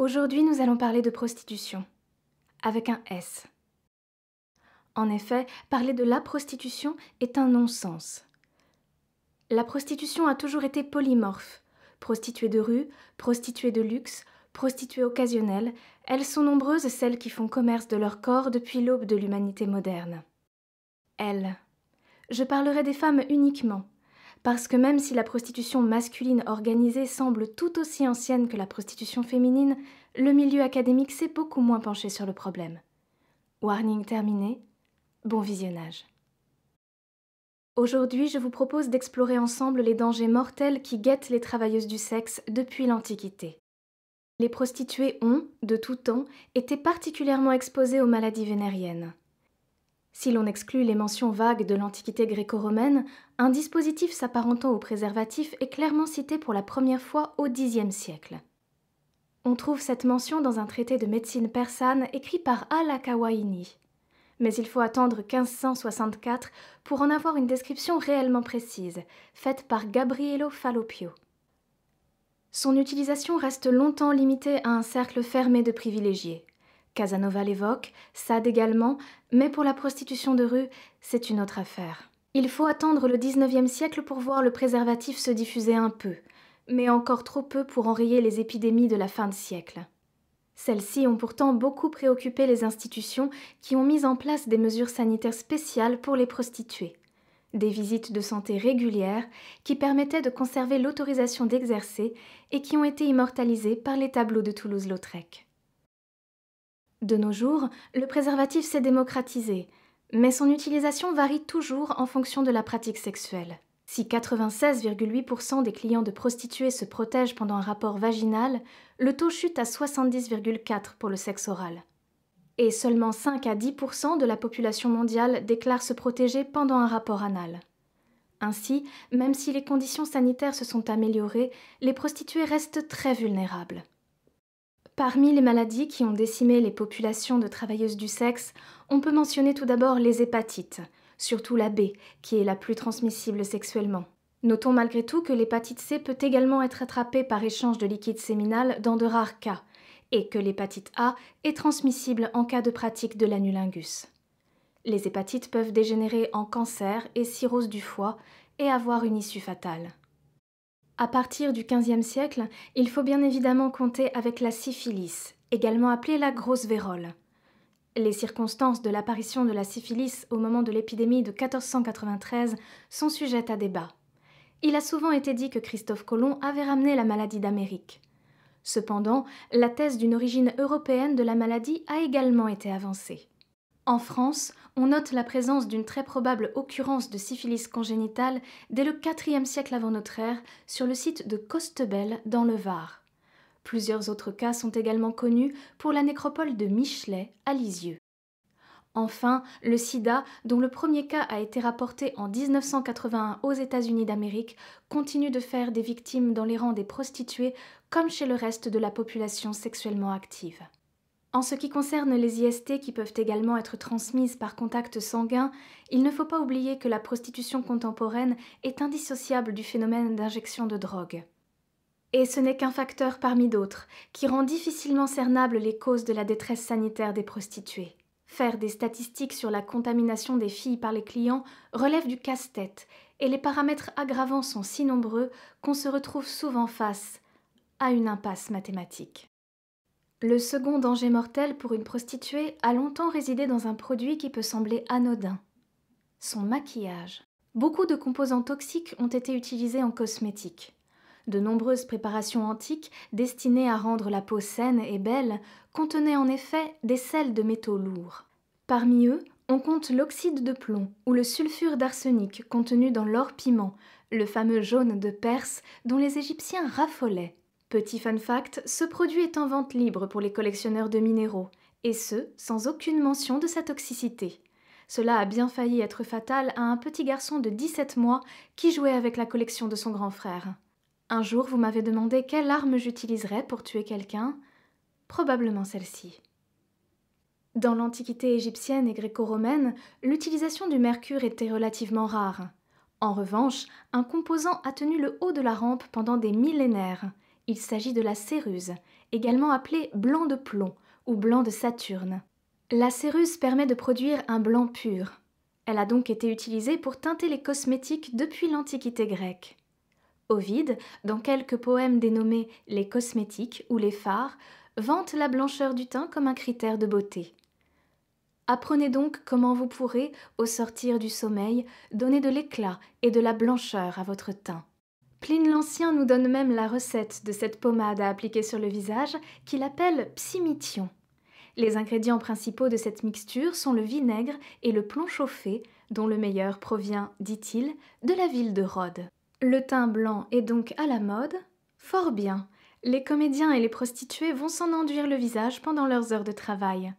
Aujourd'hui, nous allons parler de prostitution, avec un S. En effet, parler de la prostitution est un non-sens. La prostitution a toujours été polymorphe. Prostituée de rue, prostituée de luxe, prostituées occasionnelles, elles sont nombreuses celles qui font commerce de leur corps depuis l'aube de l'humanité moderne. Elles. Je parlerai des femmes uniquement, parce que même si la prostitution masculine organisée semble tout aussi ancienne que la prostitution féminine, le milieu académique s'est beaucoup moins penché sur le problème. Warning terminé, bon visionnage. Aujourd'hui, je vous propose d'explorer ensemble les dangers mortels qui guettent les travailleuses du sexe depuis l'Antiquité. Les prostituées ont, de tout temps, été particulièrement exposées aux maladies vénériennes. Si l'on exclut les mentions vagues de l'Antiquité gréco-romaine, un dispositif s'apparentant au préservatif est clairement cité pour la première fois au Xe siècle. On trouve cette mention dans un traité de médecine persane écrit par Al-Akawaini. Mais il faut attendre 1564 pour en avoir une description réellement précise, faite par Gabriello Fallopio. Son utilisation reste longtemps limitée à un cercle fermé de privilégiés. Casanova l'évoque, Sade également, mais pour la prostitution de rue, c'est une autre affaire. Il faut attendre le 19e siècle pour voir le préservatif se diffuser un peu, mais encore trop peu pour enrayer les épidémies de la fin de siècle. Celles-ci ont pourtant beaucoup préoccupé les institutions qui ont mis en place des mesures sanitaires spéciales pour les prostituées. Des visites de santé régulières qui permettaient de conserver l'autorisation d'exercer et qui ont été immortalisées par les tableaux de Toulouse-Lautrec. De nos jours, le préservatif s'est démocratisé, mais son utilisation varie toujours en fonction de la pratique sexuelle. Si 96,8% des clients de prostituées se protègent pendant un rapport vaginal, le taux chute à 70,4% pour le sexe oral. Et seulement 5 à 10% de la population mondiale déclare se protéger pendant un rapport anal. Ainsi, même si les conditions sanitaires se sont améliorées, les prostituées restent très vulnérables. Parmi les maladies qui ont décimé les populations de travailleuses du sexe, on peut mentionner tout d'abord les hépatites, surtout la B, qui est la plus transmissible sexuellement. Notons malgré tout que l'hépatite C peut également être attrapée par échange de liquide séminal dans de rares cas, et que l'hépatite A est transmissible en cas de pratique de l'anulingus. Les hépatites peuvent dégénérer en cancer et cirrhose du foie et avoir une issue fatale. À partir du XVe siècle, il faut bien évidemment compter avec la syphilis, également appelée la grosse vérole. Les circonstances de l'apparition de la syphilis au moment de l'épidémie de 1493 sont sujettes à débat. Il a souvent été dit que Christophe Colomb avait ramené la maladie d'Amérique. Cependant, la thèse d'une origine européenne de la maladie a également été avancée. En France, on note la présence d'une très probable occurrence de syphilis congénitale dès le IVe siècle avant notre ère sur le site de Costebelle dans le Var. Plusieurs autres cas sont également connus pour la nécropole de Michelet à Lisieux. Enfin, le sida, dont le premier cas a été rapporté en 1981 aux États-Unis d'Amérique, continue de faire des victimes dans les rangs des prostituées comme chez le reste de la population sexuellement active. En ce qui concerne les IST qui peuvent également être transmises par contact sanguin, il ne faut pas oublier que la prostitution contemporaine est indissociable du phénomène d'injection de drogue. Et ce n'est qu'un facteur parmi d'autres qui rend difficilement cernables les causes de la détresse sanitaire des prostituées. Faire des statistiques sur la contamination des filles par les clients relève du casse-tête, et les paramètres aggravants sont si nombreux qu'on se retrouve souvent face à une impasse mathématique. Le second danger mortel pour une prostituée a longtemps résidé dans un produit qui peut sembler anodin, son maquillage. Beaucoup de composants toxiques ont été utilisés en cosmétique. De nombreuses préparations antiques, destinées à rendre la peau saine et belle, contenaient en effet des sels de métaux lourds. Parmi eux, on compte l'oxyde de plomb ou le sulfure d'arsenic contenu dans l'or piment, le fameux jaune de Perse dont les Égyptiens raffolaient. Petit fun fact, ce produit est en vente libre pour les collectionneurs de minéraux, et ce, sans aucune mention de sa toxicité. Cela a bien failli être fatal à un petit garçon de 17 mois qui jouait avec la collection de son grand frère. Un jour, vous m'avez demandé quelle arme j'utiliserais pour tuer quelqu'un. Probablement celle-ci. Dans l'Antiquité égyptienne et gréco-romaine, l'utilisation du mercure était relativement rare. En revanche, un composant a tenu le haut de la rampe pendant des millénaires. Il s'agit de la céruse, également appelée blanc de plomb ou blanc de Saturne. La céruse permet de produire un blanc pur. Elle a donc été utilisée pour teinter les cosmétiques depuis l'Antiquité grecque. Ovide, dans quelques poèmes dénommés les cosmétiques ou les phares, vante la blancheur du teint comme un critère de beauté. Apprenez donc comment vous pourrez, au sortir du sommeil, donner de l'éclat et de la blancheur à votre teint. Pline l'Ancien nous donne même la recette de cette pommade à appliquer sur le visage qu'il appelle psimithion. Les ingrédients principaux de cette mixture sont le vinaigre et le plomb chauffé, dont le meilleur provient, dit-il, de la ville de Rhodes. Le teint blanc est donc à la mode Fort bien. Les comédiens et les prostituées vont s'en enduire le visage pendant leurs heures de travail.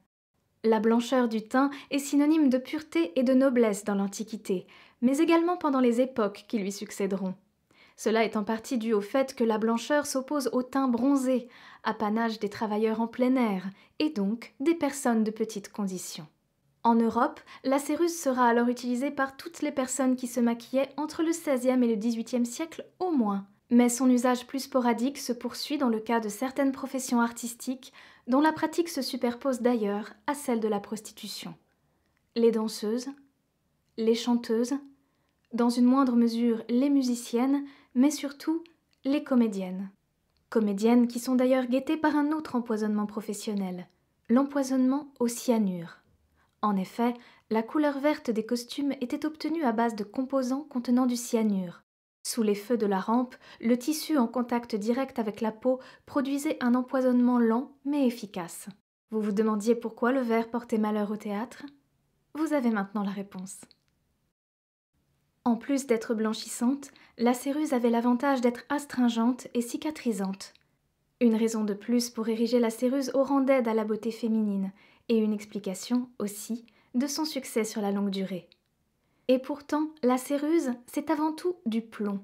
La blancheur du teint est synonyme de pureté et de noblesse dans l'Antiquité, mais également pendant les époques qui lui succéderont. Cela est en partie dû au fait que la blancheur s'oppose au teint bronzé, apanage des travailleurs en plein air, et donc des personnes de petites conditions. En Europe, la céruse sera alors utilisée par toutes les personnes qui se maquillaient entre le XVIe et le XVIIIe siècle au moins. Mais son usage plus sporadique se poursuit dans le cas de certaines professions artistiques, dont la pratique se superpose d'ailleurs à celle de la prostitution. Les danseuses, les chanteuses, dans une moindre mesure les musiciennes, mais surtout les comédiennes. Comédiennes qui sont d'ailleurs guettées par un autre empoisonnement professionnel, l'empoisonnement au cyanure. En effet, la couleur verte des costumes était obtenue à base de composants contenant du cyanure. Sous les feux de la rampe, le tissu en contact direct avec la peau produisait un empoisonnement lent mais efficace. Vous vous demandiez pourquoi le verre portait malheur au théâtre Vous avez maintenant la réponse. En plus d'être blanchissante, la céruse avait l'avantage d'être astringente et cicatrisante. Une raison de plus pour ériger la céruse au rang d'aide à la beauté féminine, et une explication, aussi, de son succès sur la longue durée. Et pourtant, la céruse, c'est avant tout du plomb.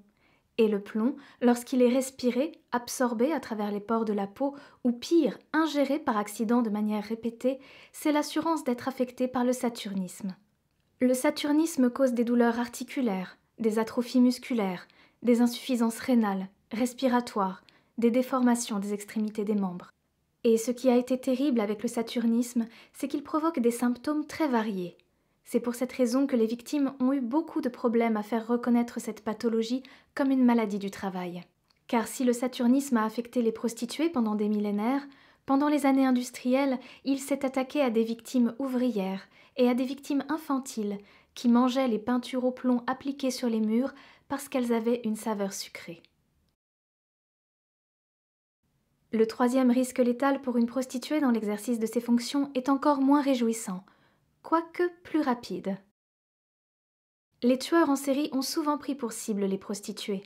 Et le plomb, lorsqu'il est respiré, absorbé à travers les pores de la peau, ou pire, ingéré par accident de manière répétée, c'est l'assurance d'être affecté par le saturnisme. Le saturnisme cause des douleurs articulaires, des atrophies musculaires, des insuffisances rénales, respiratoires, des déformations des extrémités des membres. Et ce qui a été terrible avec le saturnisme, c'est qu'il provoque des symptômes très variés. C'est pour cette raison que les victimes ont eu beaucoup de problèmes à faire reconnaître cette pathologie comme une maladie du travail. Car si le saturnisme a affecté les prostituées pendant des millénaires, pendant les années industrielles, il s'est attaqué à des victimes ouvrières, et à des victimes infantiles qui mangeaient les peintures au plomb appliquées sur les murs parce qu'elles avaient une saveur sucrée. Le troisième risque létal pour une prostituée dans l'exercice de ses fonctions est encore moins réjouissant, quoique plus rapide. Les tueurs en série ont souvent pris pour cible les prostituées.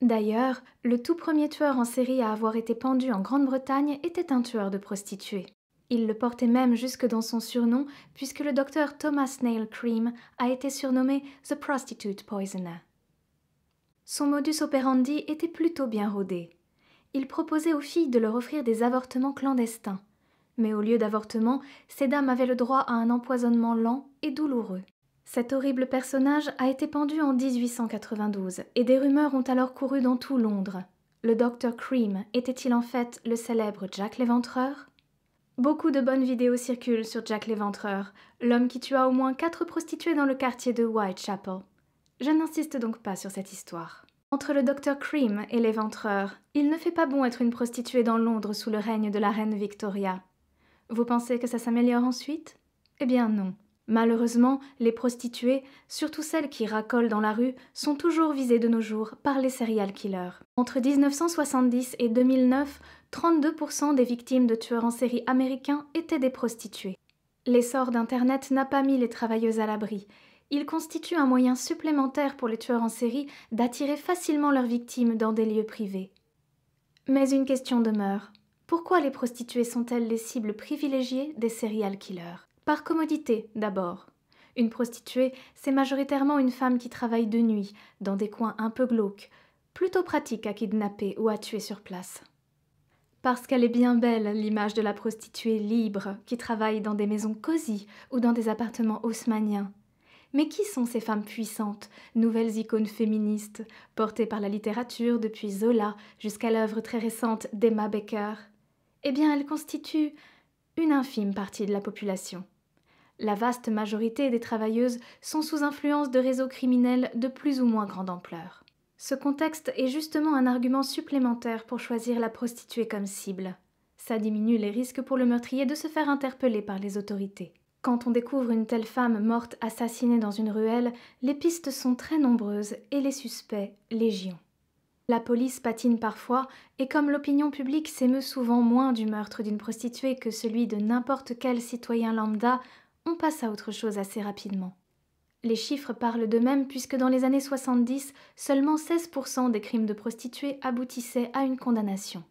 D'ailleurs, le tout premier tueur en série à avoir été pendu en Grande-Bretagne était un tueur de prostituées. Il le portait même jusque dans son surnom, puisque le docteur Thomas Nail Cream a été surnommé The Prostitute Poisoner. Son modus operandi était plutôt bien rodé. Il proposait aux filles de leur offrir des avortements clandestins. Mais au lieu d'avortements, ces dames avaient le droit à un empoisonnement lent et douloureux. Cet horrible personnage a été pendu en 1892 et des rumeurs ont alors couru dans tout Londres. Le docteur Cream était-il en fait le célèbre Jack l'Éventreur Beaucoup de bonnes vidéos circulent sur Jack l'Éventreur, l'homme qui tua au moins quatre prostituées dans le quartier de Whitechapel. Je n'insiste donc pas sur cette histoire. Entre le docteur Cream et l'éventreur, il ne fait pas bon être une prostituée dans Londres sous le règne de la reine Victoria. Vous pensez que ça s'améliore ensuite Eh bien non. Malheureusement, les prostituées, surtout celles qui racolent dans la rue, sont toujours visées de nos jours par les serial killers. Entre 1970 et 2009, 32% des victimes de tueurs en série américains étaient des prostituées. L'essor d'Internet n'a pas mis les travailleuses à l'abri. Il constitue un moyen supplémentaire pour les tueurs en série d'attirer facilement leurs victimes dans des lieux privés. Mais une question demeure. Pourquoi les prostituées sont-elles les cibles privilégiées des serial killers par commodité, d'abord. Une prostituée, c'est majoritairement une femme qui travaille de nuit, dans des coins un peu glauques, plutôt pratique à kidnapper ou à tuer sur place. Parce qu'elle est bien belle, l'image de la prostituée libre, qui travaille dans des maisons cosy ou dans des appartements haussmanniens. Mais qui sont ces femmes puissantes, nouvelles icônes féministes, portées par la littérature depuis Zola jusqu'à l'œuvre très récente d'Emma Becker Eh bien, elles constituent une infime partie de la population. La vaste majorité des travailleuses sont sous influence de réseaux criminels de plus ou moins grande ampleur. Ce contexte est justement un argument supplémentaire pour choisir la prostituée comme cible. Ça diminue les risques pour le meurtrier de se faire interpeller par les autorités. Quand on découvre une telle femme morte assassinée dans une ruelle, les pistes sont très nombreuses et les suspects légions. La police patine parfois, et comme l'opinion publique s'émeut souvent moins du meurtre d'une prostituée que celui de n'importe quel citoyen lambda, on passe à autre chose assez rapidement. Les chiffres parlent d'eux-mêmes puisque dans les années 70, seulement 16% des crimes de prostituées aboutissaient à une condamnation.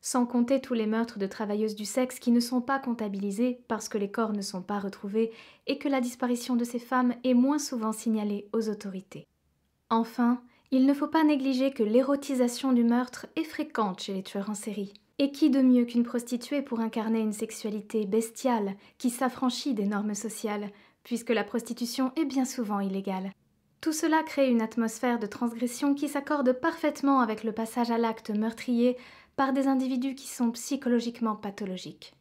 Sans compter tous les meurtres de travailleuses du sexe qui ne sont pas comptabilisés parce que les corps ne sont pas retrouvés et que la disparition de ces femmes est moins souvent signalée aux autorités. Enfin, il ne faut pas négliger que l'érotisation du meurtre est fréquente chez les tueurs en série. Et qui de mieux qu'une prostituée pour incarner une sexualité bestiale qui s'affranchit des normes sociales, puisque la prostitution est bien souvent illégale. Tout cela crée une atmosphère de transgression qui s'accorde parfaitement avec le passage à l'acte meurtrier par des individus qui sont psychologiquement pathologiques.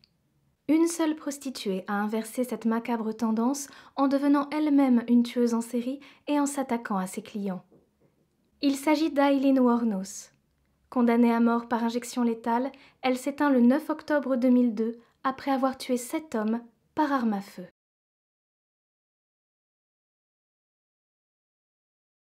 Une seule prostituée a inversé cette macabre tendance en devenant elle-même une tueuse en série et en s'attaquant à ses clients. Il s'agit d'Aileen Warnos, Condamnée à mort par injection létale, elle s'éteint le 9 octobre 2002 après avoir tué sept hommes par arme à feu.